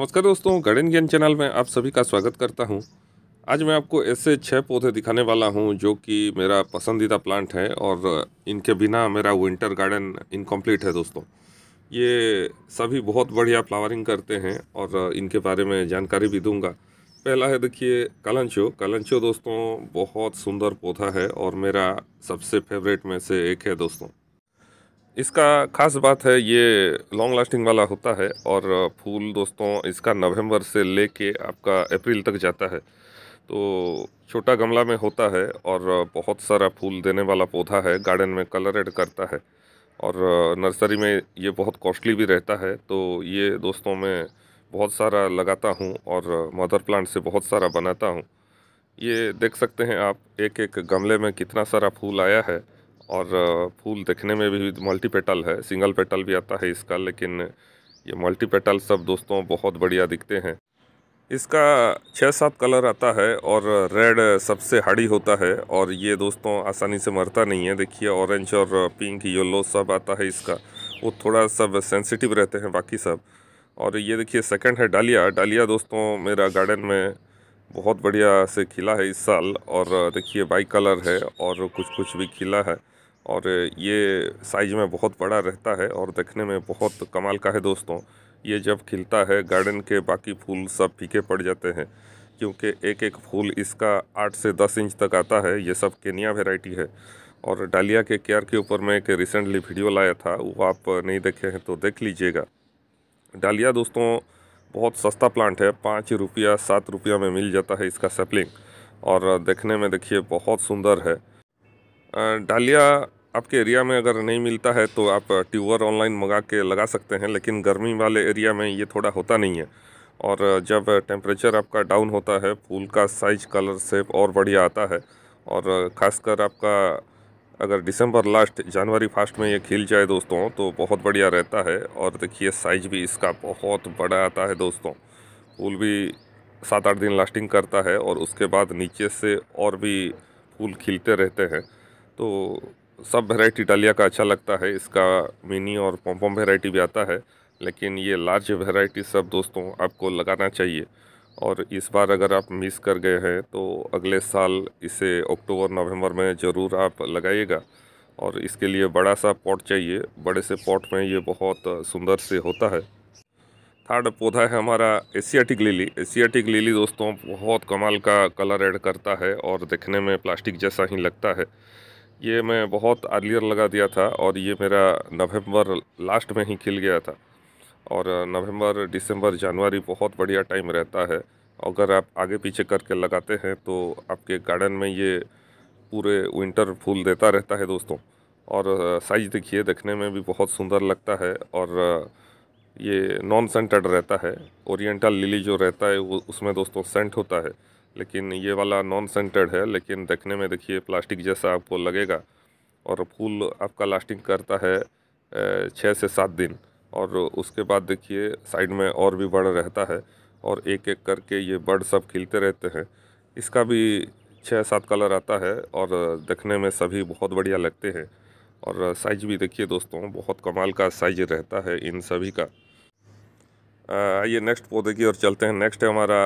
नमस्कार दोस्तों गार्डन ज्ञान चैनल में आप सभी का स्वागत करता हूं आज मैं आपको ऐसे छः पौधे दिखाने वाला हूं जो कि मेरा पसंदीदा प्लांट है और इनके बिना मेरा विंटर गार्डन इनकम्प्लीट है दोस्तों ये सभी बहुत बढ़िया फ्लावरिंग करते हैं और इनके बारे में जानकारी भी दूँगा पहला है देखिए कलंचो कलंचो दोस्तों बहुत सुंदर पौधा है और मेरा सबसे फेवरेट में से एक है दोस्तों इसका खास बात है ये लॉन्ग लास्टिंग वाला होता है और फूल दोस्तों इसका नवंबर से लेके आपका अप्रैल तक जाता है तो छोटा गमला में होता है और बहुत सारा फूल देने वाला पौधा है गार्डन में कलर एड करता है और नर्सरी में ये बहुत कॉस्टली भी रहता है तो ये दोस्तों मैं बहुत सारा लगाता हूँ और मदर प्लांट से बहुत सारा बनाता हूँ ये देख सकते हैं आप एक एक गमले में कितना सारा फूल आया है और फूल देखने में भी मल्टी पेटल है सिंगल पेटल भी आता है इसका लेकिन ये मल्टी पेटल सब दोस्तों बहुत बढ़िया दिखते हैं इसका छः सात कलर आता है और रेड सबसे हाड़ी होता है और ये दोस्तों आसानी से मरता नहीं है देखिए ऑरेंज और पिंक येलो सब आता है इसका वो थोड़ा सब सेंसिटिव रहते हैं बाकी सब और ये देखिए सेकंड है डालिया डालिया दोस्तों मेरा गार्डन में बहुत बढ़िया से खिला है इस साल और देखिए बाई कलर है और कुछ कुछ भी खिला है और ये साइज़ में बहुत बड़ा रहता है और देखने में बहुत कमाल का है दोस्तों ये जब खिलता है गार्डन के बाकी फूल सब फीके पड़ जाते हैं क्योंकि एक एक फूल इसका आठ से दस इंच तक आता है ये सब केनिया वेराइटी है और डालिया के केयर के ऊपर मैं एक रिसेंटली वीडियो लाया था वो आप नहीं देखे हैं तो देख लीजिएगा डालिया दोस्तों बहुत सस्ता प्लांट है पाँच रुपया सात रुपया में मिल जाता है इसका सेपलिंग और देखने में देखिए बहुत सुंदर है डालिया आपके एरिया में अगर नहीं मिलता है तो आप ट्यूबर ऑनलाइन मंगा के लगा सकते हैं लेकिन गर्मी वाले एरिया में ये थोड़ा होता नहीं है और जब टेम्परेचर आपका डाउन होता है फूल का साइज कलर सेप और बढ़िया आता है और ख़ासकर आपका अगर दिसंबर लास्ट जनवरी फास्ट में ये खिल जाए दोस्तों तो बहुत बढ़िया रहता है और देखिए साइज भी इसका बहुत बड़ा आता है दोस्तों फूल भी सात आठ दिन लास्टिंग करता है और उसके बाद नीचे से और भी फूल खिलते रहते हैं तो सब वेराइटी डालिया का अच्छा लगता है इसका मिनी और पॉम्पॉम वेराइटी भी आता है लेकिन ये लार्ज वेराइटी सब दोस्तों आपको लगाना चाहिए और इस बार अगर आप मिस कर गए हैं तो अगले साल इसे अक्टूबर नवंबर में ज़रूर आप लगाइएगा और इसके लिए बड़ा सा पॉट चाहिए बड़े से पॉट में ये बहुत सुंदर से होता है थर्ड पौधा है हमारा एशियाटिक लिली एशियाटिक लिली दोस्तों बहुत कमाल का कलर ऐड करता है और देखने में प्लास्टिक जैसा ही लगता है ये मैं बहुत अर्लियर लगा दिया था और ये मेरा नवंबर लास्ट में ही खिल गया था और नवंबर दिसंबर जनवरी बहुत बढ़िया टाइम रहता है अगर आप आगे पीछे करके लगाते हैं तो आपके गार्डन में ये पूरे विंटर फूल देता रहता है दोस्तों और साइज देखिए देखने में भी बहुत सुंदर लगता है और ये नॉन सेंटेड रहता है ओरिएंटल लिली जो रहता है वो उसमें दोस्तों सेंट होता है लेकिन ये वाला नॉन सेंटेड है लेकिन देखने में देखिए प्लास्टिक जैसा आपको लगेगा और फूल आपका लास्टिंग करता है छः से सात दिन और उसके बाद देखिए साइड में और भी बड़ रहता है और एक एक करके ये बर्ड सब खिलते रहते हैं इसका भी छः सात कलर आता है और देखने में सभी बहुत बढ़िया लगते हैं और साइज भी देखिए दोस्तों बहुत कमाल का साइज रहता है इन सभी का आइए नेक्स्ट पौधे की और चलते हैं नेक्स्ट है हमारा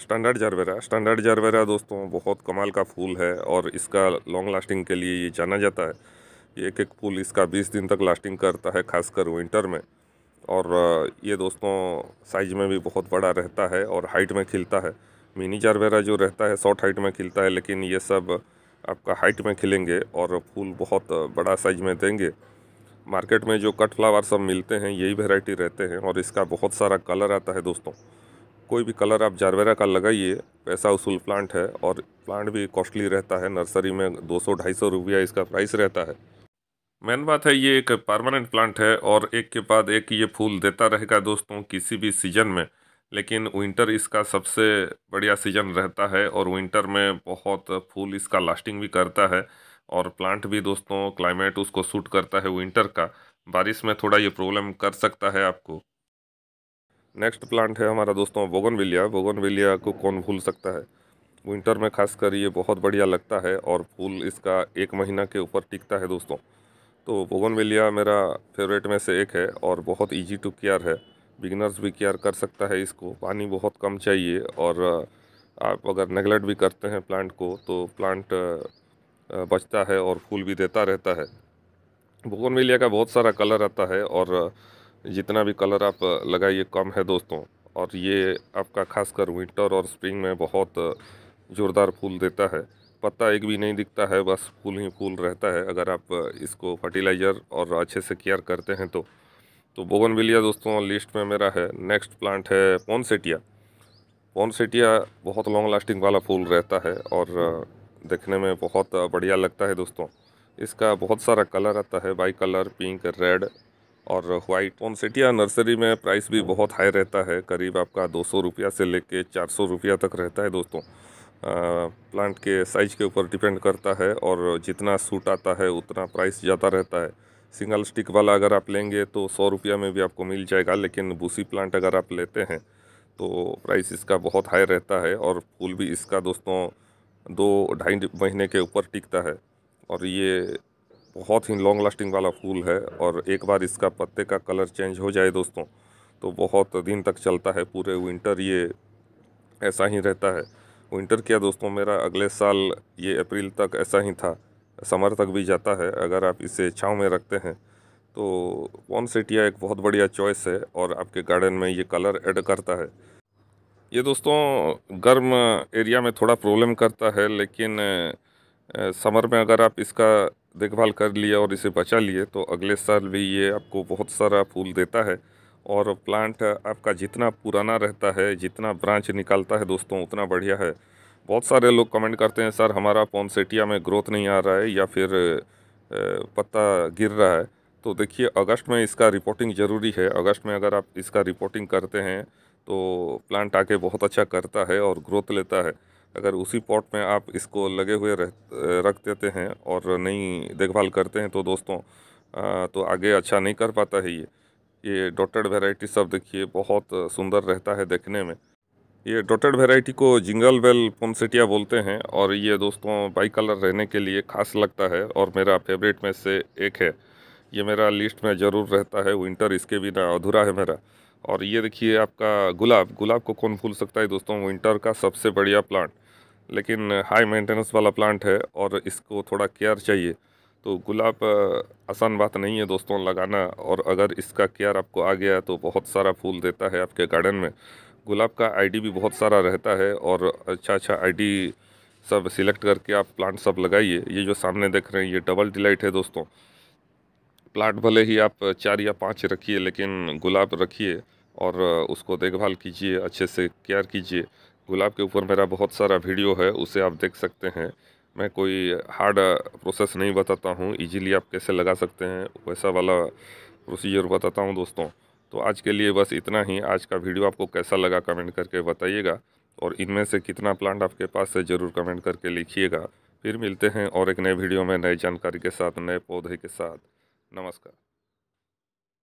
स्टैंडर्ड जरवेरा स्टैंडर्ड जरवेरा दोस्तों बहुत कमाल का फूल है और इसका लॉन्ग लास्टिंग के लिए ये जाना जाता है एक एक फूल इसका 20 दिन तक लास्टिंग करता है खासकर विंटर में और ये दोस्तों साइज में भी बहुत बड़ा रहता है और हाइट में खिलता है मिनी जरवेरा जो रहता है शॉर्ट हाइट में खिलता है लेकिन ये सब आपका हाइट में खिलेंगे और फूल बहुत बड़ा साइज में देंगे मार्केट में जो कट फ्लावर सब मिलते हैं यही वेराइटी रहते हैं और इसका बहुत सारा कलर आता है दोस्तों कोई भी कलर आप जारवेरा का लगाइए पैसा उसूल प्लांट है और प्लांट भी कॉस्टली रहता है नर्सरी में 200-250 रुपया इसका प्राइस रहता है मेन बात है ये एक परमानेंट प्लांट है और एक के बाद एक ये फूल देता रहेगा दोस्तों किसी भी सीजन में लेकिन विंटर इसका सबसे बढ़िया सीजन रहता है और विंटर में बहुत फूल इसका लास्टिंग भी करता है और प्लांट भी दोस्तों क्लाइमेट उसको सूट करता है विंटर का बारिश में थोड़ा ये प्रॉब्लम कर सकता है आपको नेक्स्ट प्लांट है हमारा दोस्तों बोगनविलिया विलिया को कौन भूल सकता है विंटर में खासकर ये बहुत बढ़िया लगता है और फूल इसका एक महीना के ऊपर टिकता है दोस्तों तो विलिया मेरा फेवरेट में से एक है और बहुत इजी टू केयर है बिगनर्स भी केयर कर सकता है इसको पानी बहुत कम चाहिए और आप अगर नेगलेक्ट भी करते हैं प्लांट को तो प्लांट बचता है और फूल भी देता रहता है विलिया का बहुत सारा कलर आता है और जितना भी कलर आप लगाइए कम है दोस्तों और ये आपका खासकर विंटर और स्प्रिंग में बहुत ज़ोरदार फूल देता है पत्ता एक भी नहीं दिखता है बस फूल ही फूल रहता है अगर आप इसको फर्टिलाइज़र और अच्छे से केयर करते हैं तो तो बोगनविलिया दोस्तों लिस्ट में मेरा है नेक्स्ट प्लांट है पोनसेटिया पोनसेटिया बहुत लॉन्ग लास्टिंग वाला फूल रहता है और देखने में बहुत बढ़िया लगता है दोस्तों इसका बहुत सारा कलर आता है बाई कलर पिंक रेड और वाइट पॉन्सेटिया नर्सरी में प्राइस भी बहुत हाई रहता है करीब आपका दो सौ रुपया से लेके चार सौ रुपया तक रहता है दोस्तों आ, प्लांट के साइज़ के ऊपर डिपेंड करता है और जितना सूट आता है उतना प्राइस ज़्यादा रहता है सिंगल स्टिक वाला अगर आप लेंगे तो सौ रुपया में भी आपको मिल जाएगा लेकिन बूसी प्लांट अगर आप लेते हैं तो प्राइस इसका बहुत हाई रहता है और फूल भी इसका दोस्तों दो ढाई महीने के ऊपर टिकता है और ये बहुत ही लॉन्ग लास्टिंग वाला फूल है और एक बार इसका पत्ते का कलर चेंज हो जाए दोस्तों तो बहुत दिन तक चलता है पूरे विंटर ये ऐसा ही रहता है विंटर क्या दोस्तों मेरा अगले साल ये अप्रैल तक ऐसा ही था समर तक भी जाता है अगर आप इसे छाँव में रखते हैं तो पॉन्सेटिया एक बहुत बढ़िया चॉइस है और आपके गार्डन में ये कलर एड करता है ये दोस्तों गर्म एरिया में थोड़ा प्रॉब्लम करता है लेकिन समर में अगर आप इसका देखभाल कर लिए और इसे बचा लिए तो अगले साल भी ये आपको बहुत सारा फूल देता है और प्लांट आपका जितना पुराना रहता है जितना ब्रांच निकालता है दोस्तों उतना बढ़िया है बहुत सारे लोग कमेंट करते हैं सर हमारा पॉन्सेटिया में ग्रोथ नहीं आ रहा है या फिर पत्ता गिर रहा है तो देखिए अगस्त में इसका रिपोर्टिंग ज़रूरी है अगस्त में अगर आप इसका रिपोर्टिंग करते हैं तो प्लांट आके बहुत अच्छा करता है और ग्रोथ लेता है अगर उसी पॉट में आप इसको लगे हुए रह रख देते हैं और नहीं देखभाल करते हैं तो दोस्तों आ, तो आगे अच्छा नहीं कर पाता है ये ये डॉटेड वेराइटी सब देखिए बहुत सुंदर रहता है देखने में ये डॉटेड वेराइटी को जिंगल बेल पोनसेटिया बोलते हैं और ये दोस्तों बाई कलर रहने के लिए खास लगता है और मेरा फेवरेट में से एक है ये मेरा लिस्ट में ज़रूर रहता है विंटर इसके बिना अधूरा है मेरा और ये देखिए आपका गुलाब गुलाब को कौन भूल सकता है दोस्तों विंटर का सबसे बढ़िया प्लांट लेकिन हाई मेंटेनेंस वाला प्लांट है और इसको थोड़ा केयर चाहिए तो गुलाब आसान बात नहीं है दोस्तों लगाना और अगर इसका केयर आपको आ गया तो बहुत सारा फूल देता है आपके गार्डन में गुलाब का आईडी भी बहुत सारा रहता है और अच्छा अच्छा आईडी सब सिलेक्ट करके आप प्लांट सब लगाइए ये जो सामने देख रहे हैं ये डबल डिलाइट है दोस्तों प्लांट भले ही आप चार या पाँच रखिए लेकिन गुलाब रखिए और उसको देखभाल कीजिए अच्छे से केयर कीजिए गुलाब के ऊपर मेरा बहुत सारा वीडियो है उसे आप देख सकते हैं मैं कोई हार्ड प्रोसेस नहीं बताता हूँ इजीली आप कैसे लगा सकते हैं वैसा वाला प्रोसीजर बताता हूँ दोस्तों तो आज के लिए बस इतना ही आज का वीडियो आपको कैसा लगा कमेंट करके बताइएगा और इनमें से कितना प्लांट आपके पास है ज़रूर कमेंट करके लिखिएगा फिर मिलते हैं और एक नए वीडियो में नए जानकारी के साथ नए पौधे के साथ नमस्कार